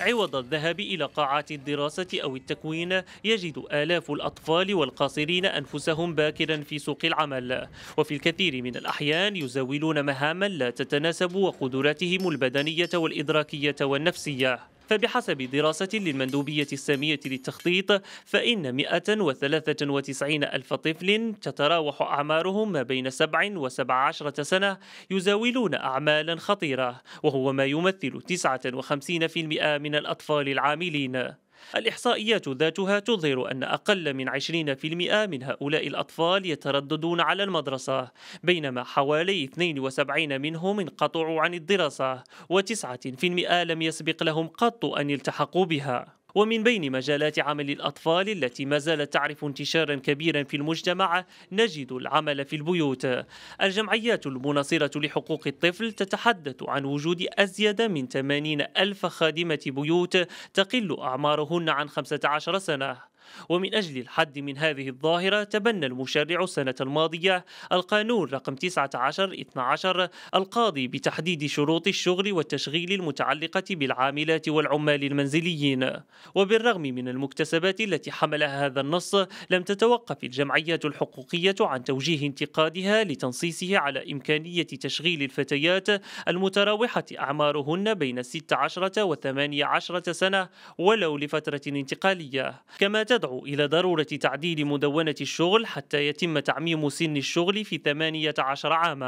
عوض الذهاب إلى قاعات الدراسة أو التكوين يجد آلاف الأطفال والقاصرين أنفسهم باكرا في سوق العمل وفي الكثير من الأحيان يزاولون مهاما لا تتناسب وقدراتهم البدنية والإدراكية والنفسية فبحسب دراسة للمندوبية السامية للتخطيط فإن 193 ألف طفل تتراوح أعمارهم ما بين 7 و 17 سنة يزاولون أعمالا خطيرة وهو ما يمثل 59% من الأطفال العاملين الإحصائيات ذاتها تظهر أن أقل من 20% من هؤلاء الأطفال يترددون على المدرسة بينما حوالي 72 منهم انقطعوا عن الدراسة و9% لم يسبق لهم قط أن يلتحقوا بها ومن بين مجالات عمل الأطفال التي ما زالت تعرف انتشارا كبيرا في المجتمع نجد العمل في البيوت الجمعيات المناصرة لحقوق الطفل تتحدث عن وجود أزيد من 80 ألف خادمة بيوت تقل أعمارهن عن 15 سنة ومن أجل الحد من هذه الظاهرة تبنى المشرع السنة الماضية القانون رقم 19-12 القاضي بتحديد شروط الشغل والتشغيل المتعلقة بالعاملات والعمال المنزليين وبالرغم من المكتسبات التي حملها هذا النص لم تتوقف الجمعيات الحقوقية عن توجيه انتقادها لتنصيصه على إمكانية تشغيل الفتيات المتراوحة أعمارهن بين 16 و 18 سنة ولو لفترة انتقالية كما تدعو إلى ضرورة تعديل مدونة الشغل حتى يتم تعميم سن الشغل في 18 عاما